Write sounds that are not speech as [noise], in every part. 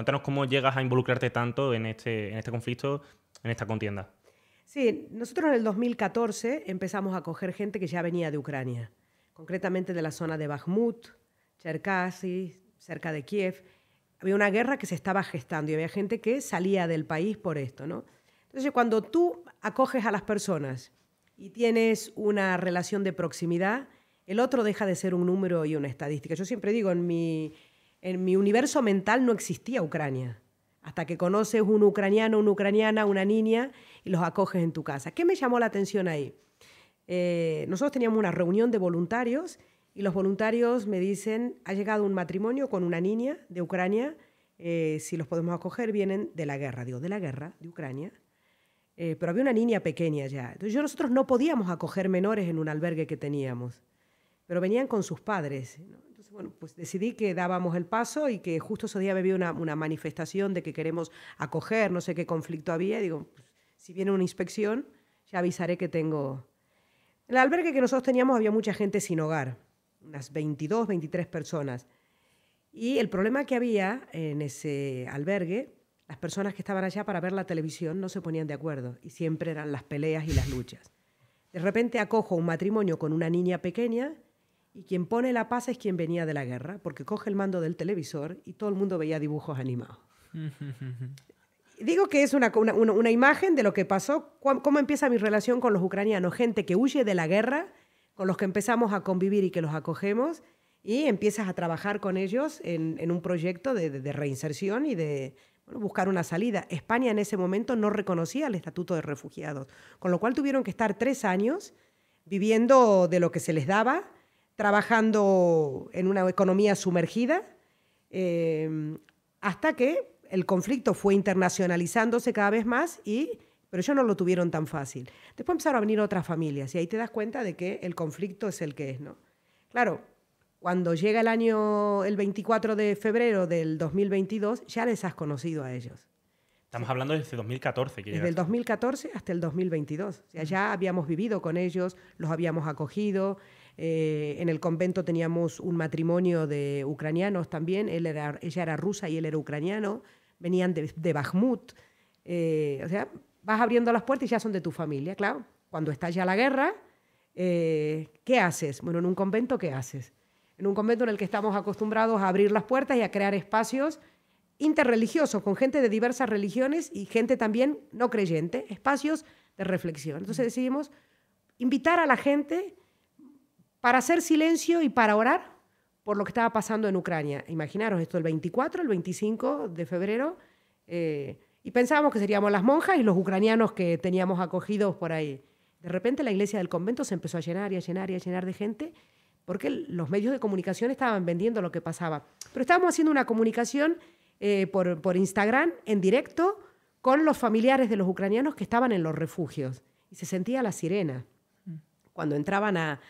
Cuéntanos cómo llegas a involucrarte tanto en este, en este conflicto, en esta contienda. Sí, nosotros en el 2014 empezamos a coger gente que ya venía de Ucrania, concretamente de la zona de Bakhmut, Cherkasy, cerca de Kiev. Había una guerra que se estaba gestando y había gente que salía del país por esto, ¿no? Entonces, cuando tú acoges a las personas y tienes una relación de proximidad, el otro deja de ser un número y una estadística. Yo siempre digo, en mi en mi universo mental no existía Ucrania. Hasta que conoces un ucraniano, una ucraniana, una niña y los acoges en tu casa. ¿Qué me llamó la atención ahí? Eh, nosotros teníamos una reunión de voluntarios y los voluntarios me dicen, ha llegado un matrimonio con una niña de Ucrania, eh, si los podemos acoger, vienen de la guerra, dios de la guerra de Ucrania. Eh, pero había una niña pequeña ya. Entonces nosotros no podíamos acoger menores en un albergue que teníamos, pero venían con sus padres bueno, pues decidí que dábamos el paso y que justo ese día había una, una manifestación de que queremos acoger, no sé qué conflicto había. Y digo, pues, si viene una inspección, ya avisaré que tengo... En el albergue que nosotros teníamos había mucha gente sin hogar, unas 22, 23 personas. Y el problema que había en ese albergue, las personas que estaban allá para ver la televisión no se ponían de acuerdo y siempre eran las peleas y las luchas. De repente acojo un matrimonio con una niña pequeña y quien pone la paz es quien venía de la guerra, porque coge el mando del televisor y todo el mundo veía dibujos animados. [laughs] Digo que es una, imagen de lo que pasó, cómo empieza mi relación con los ucranianos, gente que huye de la guerra, con los que empezamos a convivir y que los acogemos, y empiezas a trabajar con ellos en, un proyecto de, reinserción y de buscar una salida. España en ese momento no reconocía el estatuto de refugiados, con lo cual tuvieron que estar tres años viviendo de lo que se les daba trabajando en una economía sumergida, em, hasta que el conflicto fue internacionalizándose cada vez más y pero ellos no lo tuvieron tan fácil. Después empezaron a venir otras familias y ahí te das cuenta de que el conflicto es el que es, ¿no? Claro, cuando llega el año, el 24 de febrero del 2022, ya les has conocido a ellos. Estamos hablando desde 2014. Desde el 2014 hasta el 2022. O sea, ya habíamos vivido con ellos, los habíamos acogido, eh, en el convento teníamos un matrimonio de ucranianos también, ella era rusa y él era ucraniano, venían de, de eh, o sea, vas abriendo las puertas y ya son de tu familia, claro. Cuando estás ya la guerra, eh, ¿qué haces? Bueno, en un convento, ¿qué haces? En un convento en el que estamos acostumbrados a abrir las puertas y a crear espacios interreligiosos, con gente de diversas religiones y gente también no creyente, espacios de reflexión. Entonces decidimos invitar a la gente para hacer silencio y para orar por lo que estaba pasando en Ucrania. Imaginaros esto el 24, el 25 de febrero, eh, y pensábamos que seríamos las monjas y los ucranianos que teníamos acogidos por ahí. De repente la iglesia del convento se empezó a llenar y a llenar y a llenar de gente porque los medios de comunicación estaban vendiendo lo que pasaba. Pero estábamos haciendo una comunicación eh, por Instagram en directo con los familiares de los ucranianos que estaban en los refugios y se sentía la sirena mm. cuando entraban a,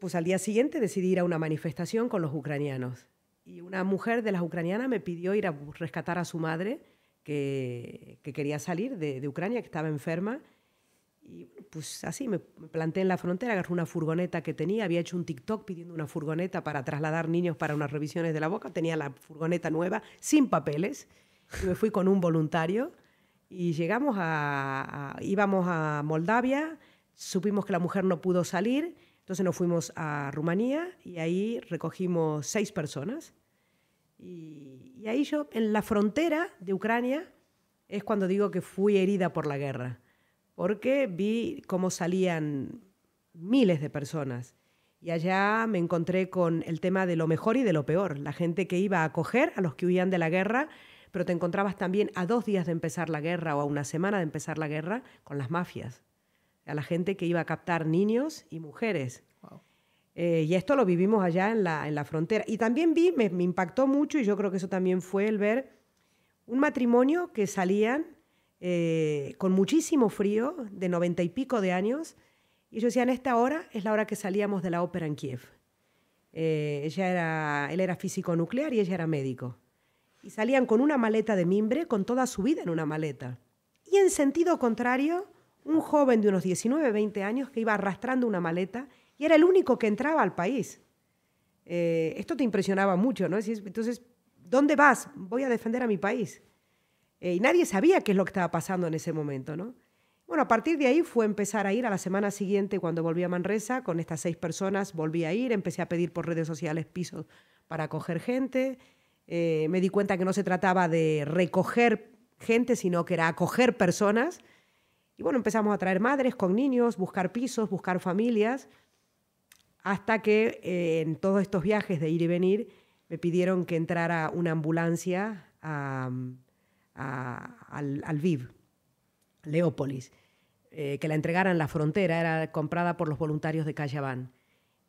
pues al día siguiente decidí ir a una manifestación con los ucranianos. Y una mujer de las ucranianas me pidió ir a rescatar a su madre, que, quería salir de, Ucrania, que estaba enferma. Y pues así me planté en la frontera, agarré una furgoneta que tenía, había hecho un TikTok pidiendo una furgoneta para trasladar niños para unas revisiones de la boca, tenía la furgoneta nueva, sin papeles, y me fui con un voluntario y llegamos a íbamos a Moldavia, supimos que la mujer no pudo salir entonces nos fuimos a Rumanía y ahí recogimos seis personas. Y, ahí yo, en la frontera de Ucrania, es cuando digo que fui herida por la guerra, porque vi cómo salían miles de personas. Y allá me encontré con el tema de lo mejor y de lo peor, la gente que iba a acoger a los que huían de la guerra, pero te encontrabas también a dos días de empezar la guerra o a una semana de empezar la guerra con las mafias a la gente que iba a captar niños y mujeres. Eh, y esto lo vivimos allá en la, frontera. Y también vi, me, impactó mucho, y yo creo que eso también fue el ver un matrimonio que salían eh, con muchísimo frío, de noventa y pico de años, y ellos decían, esta hora es la hora que salíamos de la ópera en Kiev. Eh, ella era, él era físico nuclear y ella era médico. Y salían con una maleta de mimbre, con toda su vida en una maleta. Y en sentido contrario, un joven de unos 19, 20 años que iba arrastrando una maleta y era el único que entraba al país. Eh, esto te impresionaba mucho, ¿no? Entonces, ¿dónde vas? Voy a defender a mi país. Eh, y nadie sabía qué es lo que estaba pasando en ese momento, ¿no? Bueno, a partir de ahí fue empezar a ir a la semana siguiente cuando volví a Manresa, con estas seis personas volví a ir, empecé a pedir por redes sociales pisos para acoger gente, eh, me di cuenta que no se trataba de recoger gente, sino que era acoger personas, y bueno, empezamos a traer madres con niños, buscar pisos, buscar familias, hasta que eh, en todos estos viajes de ir y venir me pidieron que entrara una ambulancia a, al, VIV, Leópolis, eh, que la entregaran en la frontera, era comprada por los voluntarios de Cayabán.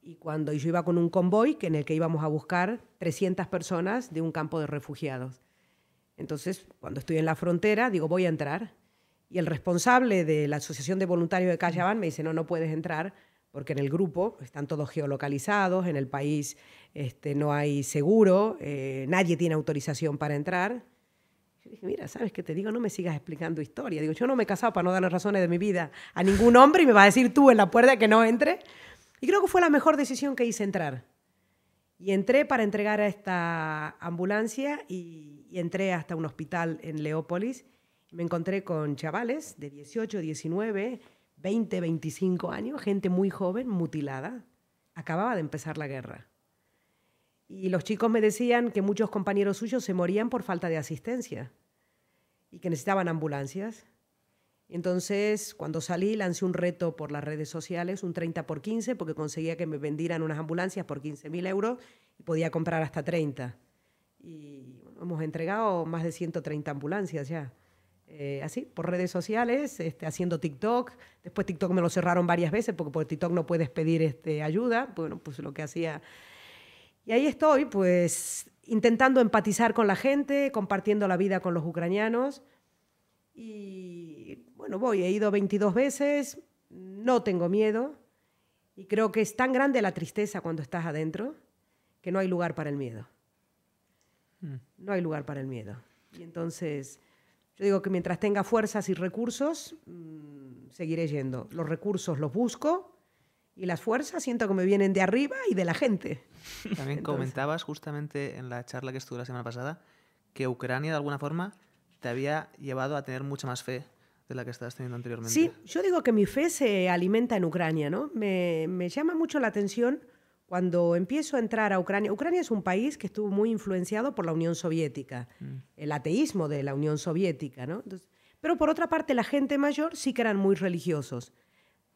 Y cuando yo iba con un convoy en el que íbamos a buscar 300 personas de un campo de refugiados. Entonces, cuando estoy en la frontera, digo, voy a entrar. Y el responsable de la Asociación de Voluntarios de Callabán me dice, no, no puedes entrar porque en el grupo están todos geolocalizados, en el país este, no hay seguro, eh, nadie tiene autorización para entrar. Yo dije, mira, ¿sabes qué te digo? No me sigas explicando historia. Digo, yo no me he casado para no dar las razones de mi vida a ningún hombre y me va a decir tú en la puerta que no entre. Y creo que fue la mejor decisión que hice entrar. Y entré para entregar a esta ambulancia y entré hasta un hospital en Leópolis me encontré con chavales de 18, 19, 20, 25 años, gente muy joven, mutilada. Acababa de empezar la guerra. Y los chicos me decían que muchos compañeros suyos se morían por falta de asistencia y que necesitaban ambulancias. Entonces, cuando salí, lancé un reto por las redes sociales, un 30 por 15, porque conseguía que me vendieran unas ambulancias por mil euros y podía comprar hasta 30. Y hemos entregado más de 130 ambulancias ya. Eh, así, por redes sociales, este, haciendo TikTok. Después TikTok me lo cerraron varias veces porque por TikTok no puedes pedir este, ayuda. Bueno, pues lo que hacía. Y ahí estoy, pues intentando empatizar con la gente, compartiendo la vida con los ucranianos. Y bueno, voy, he ido 22 veces, no tengo miedo. Y creo que es tan grande la tristeza cuando estás adentro que no hay lugar para el miedo. Mm. No hay lugar para el miedo. Y entonces yo digo que mientras tenga fuerzas y recursos, mm, seguiré yendo. Los recursos los busco y las fuerzas siento que me vienen de arriba y de la gente. [laughs] También comentabas justamente en la charla que estuve la semana pasada que Ucrania de alguna forma te había llevado a tener mucha más fe de la que estabas teniendo anteriormente. Sí, yo digo que mi fe se alimenta en Ucrania, ¿no? Me, me llama mucho la atención cuando empiezo a entrar a Ucrania, Ucrania es un país que estuvo muy influenciado por la Unión Soviética, mm. el ateísmo de la Unión Soviética, ¿no? pero por otra parte, la gente mayor sí que eran muy religiosos.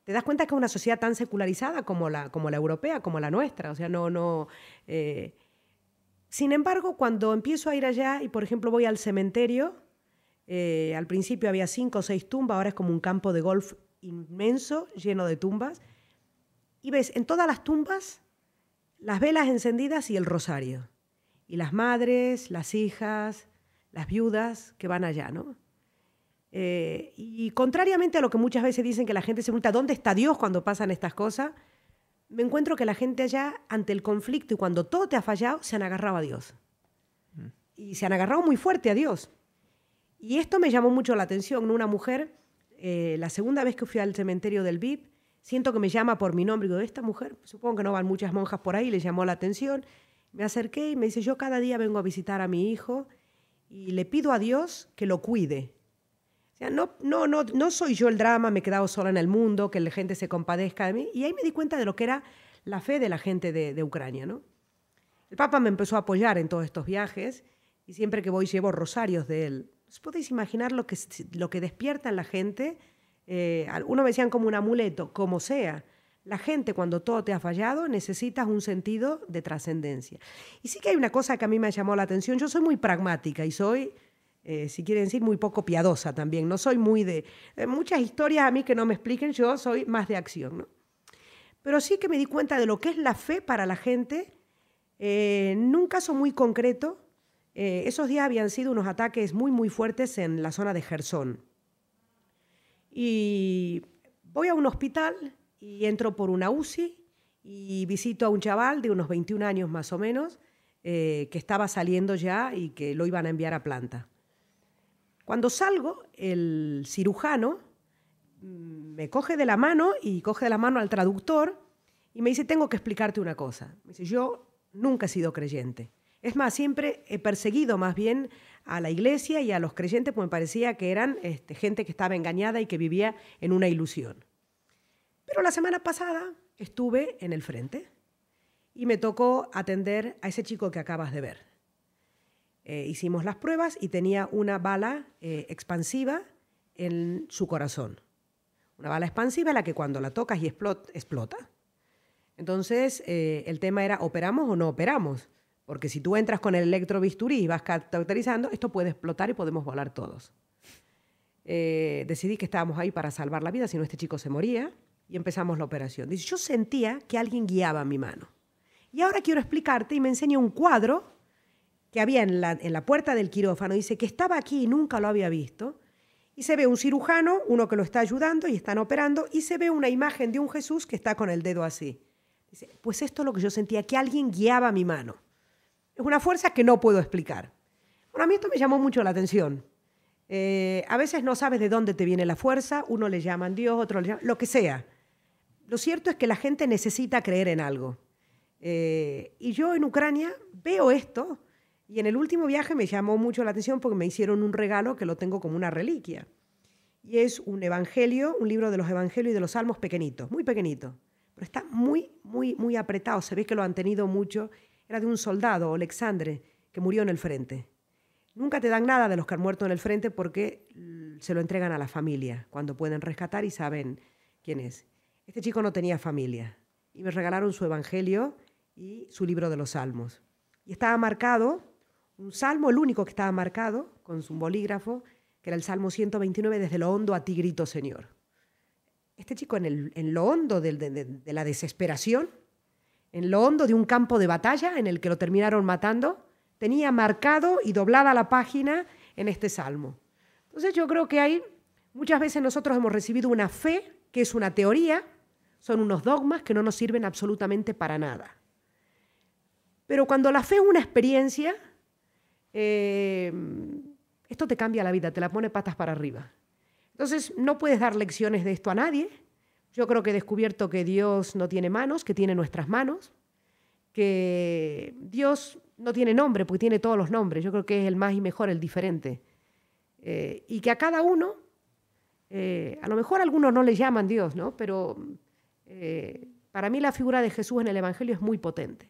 Te das cuenta que es una sociedad tan secularizada como la, como la europea, como la nuestra, o sea, no, no... Eh. Sin embargo, cuando empiezo a ir allá y, por ejemplo, voy al cementerio, eh, al principio había cinco o seis tumbas, ahora es como un campo de golf inmenso, lleno de tumbas, y ves en todas las tumbas las velas encendidas y el rosario. Y las madres, las hijas, las viudas que van allá, ¿no? Eh, y contrariamente a lo que muchas veces dicen que la gente se pregunta, ¿dónde está Dios cuando pasan estas cosas? Me encuentro que la gente allá, ante el conflicto y cuando todo te ha fallado, se han agarrado a Dios. Mm. Y se han agarrado muy fuerte a Dios. Y esto me llamó mucho la atención. Una mujer, eh, la segunda vez que fui al cementerio del VIP, siento que me llama por mi nombre. Y digo, ¿esta mujer? Supongo que no van muchas monjas por ahí, le llamó la atención. Me acerqué y me dice, yo cada día vengo a visitar a mi hijo y le pido a Dios que lo cuide. O sea, no, no, no, no soy yo el drama, me he quedado sola en el mundo, que la gente se compadezca de mí. Y ahí me di cuenta de lo que era la fe de la gente de, Ucrania, ¿no? El Papa me empezó a apoyar en todos estos viajes y siempre que voy llevo rosarios de él. ¿Os podéis imaginar lo que, lo que despierta en la gente eh, algunos me decían como un amuleto, como sea. La gente cuando todo te ha fallado necesitas un sentido de trascendencia. Y sí que hay una cosa que a mí me llamó la atención, yo soy muy pragmática y soy, eh, si quieren decir, muy poco piadosa también, no soy muy de... Eh, muchas historias a mí que no me expliquen, yo soy más de acción, ¿no? Pero sí que me di cuenta de lo que es la fe para la gente, en un caso muy concreto, esos días habían sido unos ataques muy, muy fuertes en la zona de Gersón y voy a un hospital y entro por una UCI y visito a un chaval de unos 21 años más o menos eh, que estaba saliendo ya y que lo iban a enviar a planta. Cuando salgo, el cirujano mm, me coge de la mano y coge de la mano al traductor y me dice, tengo que explicarte una cosa. Me dice, yo nunca he sido creyente. Es más, siempre he perseguido más bien a la iglesia y a los creyentes, pues me parecía que eran este, gente que estaba engañada y que vivía en una ilusión. Pero la semana pasada estuve en el frente y me tocó atender a ese chico que acabas de ver. Eh, hicimos las pruebas y tenía una bala eh, expansiva en su corazón. Una bala expansiva la que cuando la tocas y explota. Entonces, eh, el tema era, ¿operamos o no operamos? Porque si tú entras con el electrobisturí y vas cauterizando, esto puede explotar y podemos volar todos. Eh, decidí que estábamos ahí para salvar la vida, si no este chico se moría, y empezamos la operación. Dice, yo sentía que alguien guiaba mi mano. Y ahora quiero explicarte y me enseña un cuadro que había en la, en la puerta del quirófano. Dice que estaba aquí y nunca lo había visto. Y se ve un cirujano, uno que lo está ayudando y están operando, y se ve una imagen de un Jesús que está con el dedo así. Dice, pues esto es lo que yo sentía, que alguien guiaba mi mano. Es una fuerza que no puedo explicar. Bueno, a mí esto me llamó mucho la atención. Eh, a veces no sabes de dónde te viene la fuerza, uno le llama a Dios, otro le llama... lo que sea. Lo cierto es que la gente necesita creer en algo. Eh, y yo en Ucrania veo esto y en el último viaje me llamó mucho la atención porque me hicieron un regalo que lo tengo como una reliquia. Y es un evangelio, un libro de los evangelios y de los salmos pequeñitos, muy pequeñito. Pero está muy, muy, muy apretado. Se ve que lo han tenido mucho era de un soldado, Alexandre, que murió en el frente. Nunca te dan nada de los que han muerto en el frente porque se lo entregan a la familia cuando pueden rescatar y saben quién es. Este chico no tenía familia y me regalaron su Evangelio y su libro de los Salmos. Y estaba marcado, un salmo, el único que estaba marcado con su bolígrafo, que era el Salmo 129, desde lo hondo a ti grito, Señor. Este chico en, lo hondo de la desesperación en lo hondo de un campo de batalla en el que lo terminaron matando, tenía marcado y doblada la página en este salmo. Entonces yo creo que hay, muchas veces nosotros hemos recibido una fe que es una teoría, son unos dogmas que no nos sirven absolutamente para nada. Pero cuando la fe es una experiencia, eh, esto te cambia la vida, te la pone patas para arriba. Entonces no puedes dar lecciones de esto a nadie, yo creo que he descubierto que Dios no tiene manos, que tiene nuestras manos, que Dios no tiene nombre, porque tiene todos los nombres. Yo creo que es el más y mejor, el diferente. Eh, y que a cada uno, eh, a lo mejor algunos no le llaman Dios, ¿no? Pero eh, para mí la figura de Jesús en el Evangelio es muy potente.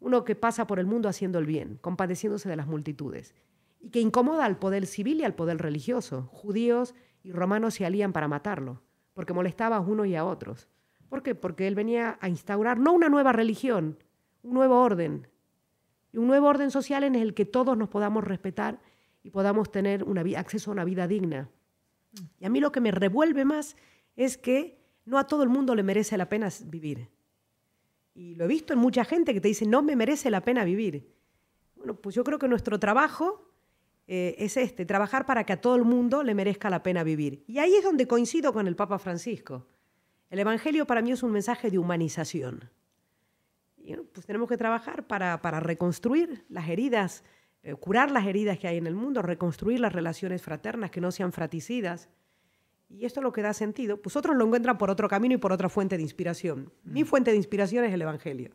Uno que pasa por el mundo haciendo el bien, compadeciéndose de las multitudes, y que incomoda al poder civil y al poder religioso. Judíos y romanos se alían para matarlo porque molestaba a unos y a otros. ¿Por qué? Porque él venía a instaurar no una nueva religión, un nuevo orden. Y un nuevo orden social en el que todos nos podamos respetar y podamos tener acceso a una vida digna. Y a mí lo que me revuelve más es que no a todo el mundo le merece la pena vivir. Y lo he visto en mucha gente que te dice, no me merece la pena vivir. Bueno, pues yo creo que nuestro trabajo eh, es este, trabajar para que a todo el mundo le merezca la pena vivir. Y ahí es donde coincido con el Papa Francisco. El Evangelio para mí es un mensaje de humanización. Y, pues tenemos que trabajar para, reconstruir las heridas, eh, curar las heridas que hay en el mundo, reconstruir las relaciones fraternas que no sean fraticidas. Y esto es lo que da sentido. Pues otros lo encuentran por otro camino y por otra fuente de inspiración. Mi mm. fuente de inspiración es el Evangelio.